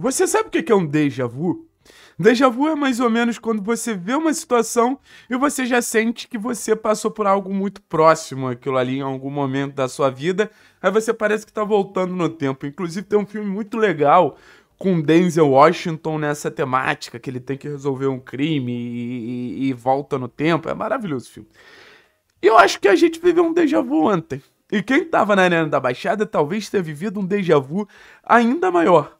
Você sabe o que é um déjà vu? Déjà vu é mais ou menos quando você vê uma situação e você já sente que você passou por algo muito próximo aquilo ali em algum momento da sua vida, aí você parece que está voltando no tempo. Inclusive tem um filme muito legal com Denzel Washington nessa temática, que ele tem que resolver um crime e, e, e volta no tempo. É maravilhoso o filme. E eu acho que a gente viveu um déjà vu ontem. E quem estava na Arena da Baixada talvez tenha vivido um déjà vu ainda maior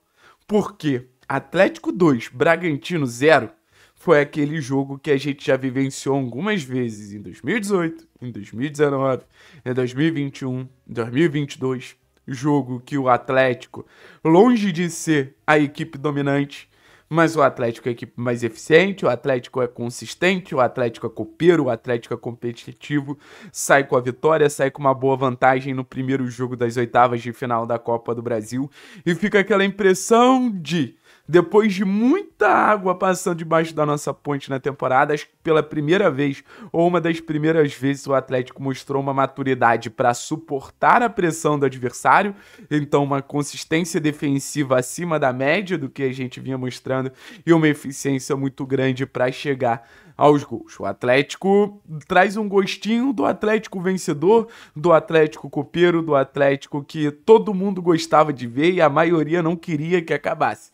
porque Atlético 2, Bragantino 0 foi aquele jogo que a gente já vivenciou algumas vezes em 2018, em 2019, em 2021, em 2022. Jogo que o Atlético, longe de ser a equipe dominante, mas o Atlético é a equipe mais eficiente, o Atlético é consistente, o Atlético é copeiro, o Atlético é competitivo, sai com a vitória, sai com uma boa vantagem no primeiro jogo das oitavas de final da Copa do Brasil e fica aquela impressão de depois de muita água passando debaixo da nossa ponte na temporada, acho que pela primeira vez ou uma das primeiras vezes o Atlético mostrou uma maturidade para suportar a pressão do adversário, então uma consistência defensiva acima da média do que a gente vinha mostrando e uma eficiência muito grande para chegar aos gols. O Atlético traz um gostinho do Atlético vencedor, do Atlético copeiro, do Atlético que todo mundo gostava de ver e a maioria não queria que acabasse.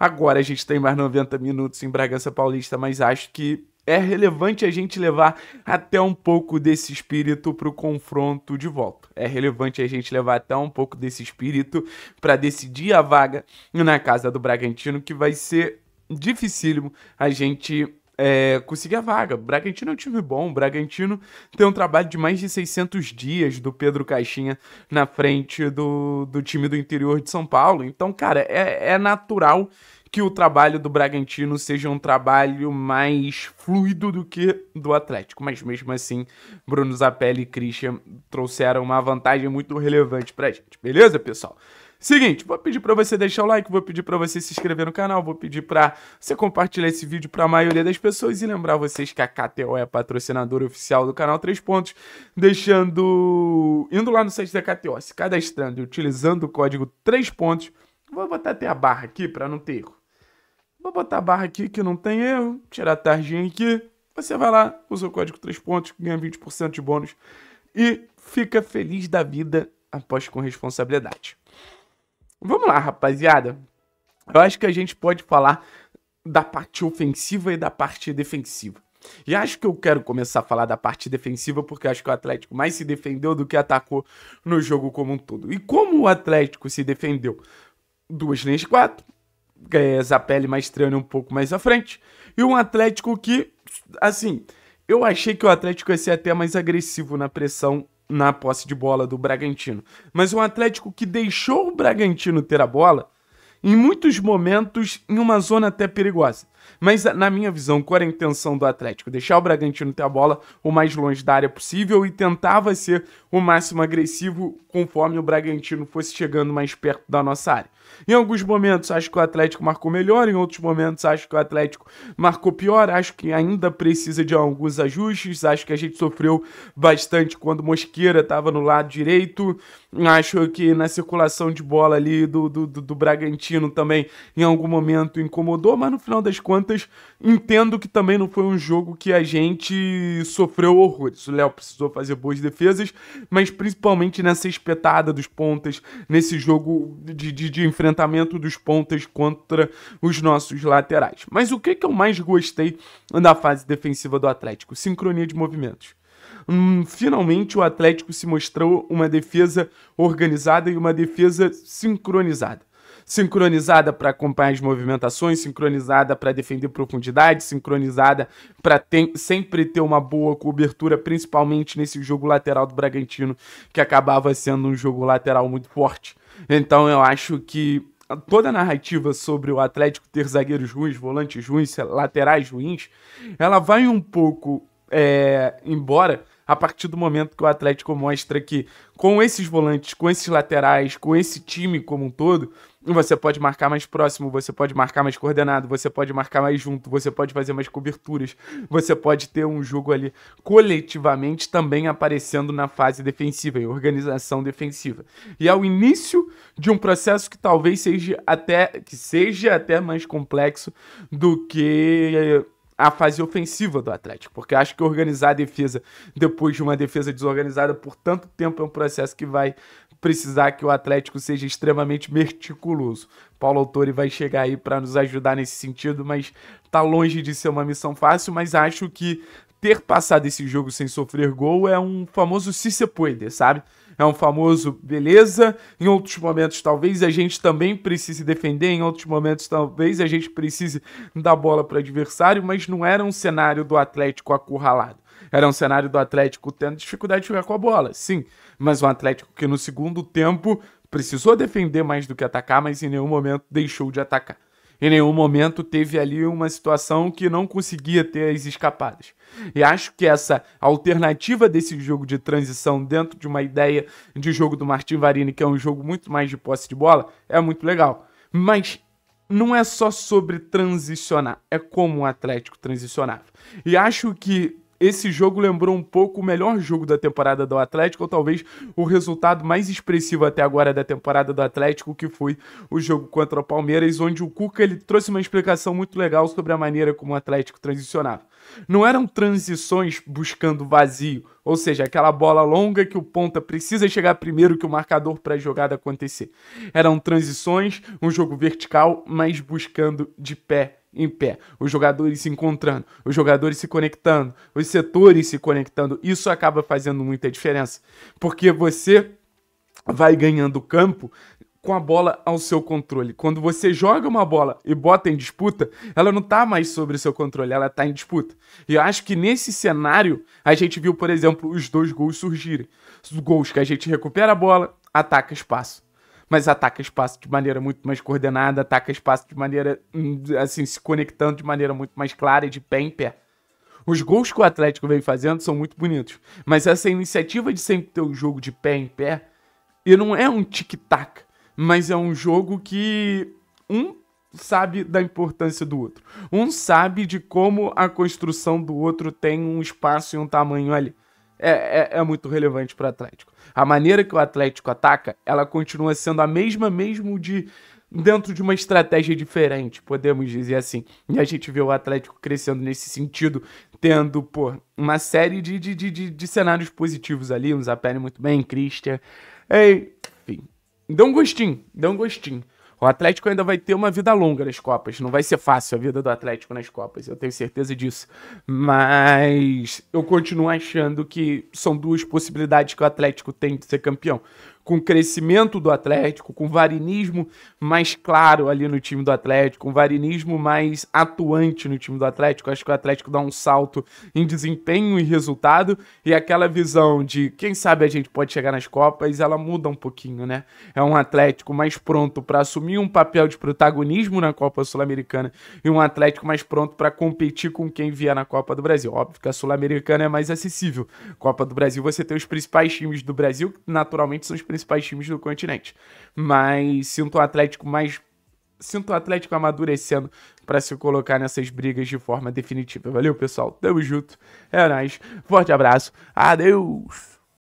Agora a gente tem mais 90 minutos em Bragança Paulista, mas acho que é relevante a gente levar até um pouco desse espírito para o confronto de volta. É relevante a gente levar até um pouco desse espírito para decidir a vaga na casa do Bragantino, que vai ser dificílimo a gente é, conseguir a vaga. Bragantino é um time bom. Bragantino tem um trabalho de mais de 600 dias do Pedro Caixinha na frente do, do time do interior de São Paulo. Então, cara, é, é natural que o trabalho do Bragantino seja um trabalho mais fluido do que do Atlético. Mas mesmo assim, Bruno Zapelli e Christian trouxeram uma vantagem muito relevante pra gente. Beleza, pessoal? Seguinte, vou pedir para você deixar o like, vou pedir para você se inscrever no canal, vou pedir para você compartilhar esse vídeo para a maioria das pessoas e lembrar vocês que a KTO é a patrocinadora oficial do canal 3 pontos, deixando indo lá no site da KTO, se cadastrando e utilizando o código 3 pontos. Vou botar até a barra aqui para não ter erro. Vou botar a barra aqui que não tem erro, tirar a tarjinha aqui. Você vai lá, usa o código 3 pontos, ganha 20% de bônus e fica feliz da vida após com responsabilidade. Vamos lá, rapaziada. Eu acho que a gente pode falar da parte ofensiva e da parte defensiva. E acho que eu quero começar a falar da parte defensiva, porque acho que o Atlético mais se defendeu do que atacou no jogo como um todo. E como o Atlético se defendeu? Duas linhas de quatro, é, Zapelli mais treino um pouco mais à frente, e um Atlético que, assim, eu achei que o Atlético ia ser até mais agressivo na pressão na posse de bola do Bragantino. Mas um Atlético que deixou o Bragantino ter a bola, em muitos momentos, em uma zona até perigosa. Mas, na minha visão, qual era é a intenção do Atlético? Deixar o Bragantino ter a bola o mais longe da área possível e tentava ser o máximo agressivo conforme o Bragantino fosse chegando mais perto da nossa área. Em alguns momentos acho que o Atlético marcou melhor, em outros momentos acho que o Atlético marcou pior, acho que ainda precisa de alguns ajustes, acho que a gente sofreu bastante quando Mosqueira estava no lado direito, acho que na circulação de bola ali do, do, do Bragantino também em algum momento incomodou, mas no final das contas entendo que também não foi um jogo que a gente sofreu horrores. O Léo precisou fazer boas defesas, mas principalmente nessa espetada dos pontas, nesse jogo de, de, de enfrentamento dos pontas contra os nossos laterais. Mas o que, que eu mais gostei da fase defensiva do Atlético? Sincronia de movimentos. Hum, finalmente o Atlético se mostrou uma defesa organizada e uma defesa sincronizada sincronizada para acompanhar as movimentações, sincronizada para defender profundidade, sincronizada para sempre ter uma boa cobertura, principalmente nesse jogo lateral do Bragantino, que acabava sendo um jogo lateral muito forte. Então eu acho que toda a narrativa sobre o Atlético ter zagueiros ruins, volantes ruins, laterais ruins, ela vai um pouco é, embora a partir do momento que o Atlético mostra que com esses volantes, com esses laterais, com esse time como um todo, você pode marcar mais próximo, você pode marcar mais coordenado, você pode marcar mais junto, você pode fazer mais coberturas, você pode ter um jogo ali coletivamente também aparecendo na fase defensiva, em organização defensiva. E é o início de um processo que talvez seja até que seja até mais complexo do que a fase ofensiva do Atlético, porque acho que organizar a defesa depois de uma defesa desorganizada por tanto tempo é um processo que vai precisar que o Atlético seja extremamente meticuloso. Paulo Autori vai chegar aí para nos ajudar nesse sentido, mas tá longe de ser uma missão fácil, mas acho que ter passado esse jogo sem sofrer gol é um famoso se se puede, sabe? É um famoso beleza. Em outros momentos, talvez a gente também precise defender. Em outros momentos, talvez a gente precise dar bola para o adversário. Mas não era um cenário do Atlético acurralado. Era um cenário do Atlético tendo dificuldade de jogar com a bola, sim. Mas um Atlético que no segundo tempo precisou defender mais do que atacar, mas em nenhum momento deixou de atacar. Em nenhum momento teve ali uma situação que não conseguia ter as escapadas. E acho que essa alternativa desse jogo de transição dentro de uma ideia de jogo do Martin Varini, que é um jogo muito mais de posse de bola, é muito legal. Mas não é só sobre transicionar, é como o Atlético transicionava. E acho que esse jogo lembrou um pouco o melhor jogo da temporada do Atlético, ou talvez o resultado mais expressivo até agora da temporada do Atlético, que foi o jogo contra o Palmeiras, onde o Cuca ele trouxe uma explicação muito legal sobre a maneira como o Atlético transicionava. Não eram transições buscando vazio, ou seja, aquela bola longa que o ponta precisa chegar primeiro que o marcador para a jogada acontecer. Eram transições, um jogo vertical, mas buscando de pé em pé, os jogadores se encontrando, os jogadores se conectando, os setores se conectando, isso acaba fazendo muita diferença, porque você vai ganhando campo com a bola ao seu controle. Quando você joga uma bola e bota em disputa, ela não está mais sobre o seu controle, ela está em disputa. E eu acho que nesse cenário, a gente viu, por exemplo, os dois gols surgirem. Os gols que a gente recupera a bola, ataca espaço mas ataca espaço de maneira muito mais coordenada, ataca espaço de maneira, hum, assim, se conectando de maneira muito mais clara e de pé em pé. Os gols que o Atlético vem fazendo são muito bonitos, mas essa iniciativa de sempre ter o um jogo de pé em pé, e não é um tic-tac, mas é um jogo que um sabe da importância do outro. Um sabe de como a construção do outro tem um espaço e um tamanho ali é, é, é muito relevante para o Atlético. A maneira que o Atlético ataca, ela continua sendo a mesma, mesmo de dentro de uma estratégia diferente, podemos dizer assim. E a gente vê o Atlético crescendo nesse sentido, tendo pô, uma série de, de, de, de cenários positivos ali, uns Zapelli muito bem, Christian. Ei, enfim, dá um gostinho, dá um gostinho. O Atlético ainda vai ter uma vida longa nas Copas. Não vai ser fácil a vida do Atlético nas Copas, eu tenho certeza disso. Mas eu continuo achando que são duas possibilidades que o Atlético tem de ser campeão com o crescimento do Atlético, com o varinismo mais claro ali no time do Atlético, um varinismo mais atuante no time do Atlético. Acho que o Atlético dá um salto em desempenho e resultado, e aquela visão de quem sabe a gente pode chegar nas Copas, ela muda um pouquinho, né? É um Atlético mais pronto para assumir um papel de protagonismo na Copa Sul-Americana e um Atlético mais pronto para competir com quem vier na Copa do Brasil. Óbvio que a Sul-Americana é mais acessível. Copa do Brasil, você tem os principais times do Brasil, que naturalmente são os principais times do continente. Mas sinto o Atlético mais. Sinto o Atlético amadurecendo para se colocar nessas brigas de forma definitiva. Valeu, pessoal. Tamo junto. É nóis. Forte abraço. Adeus.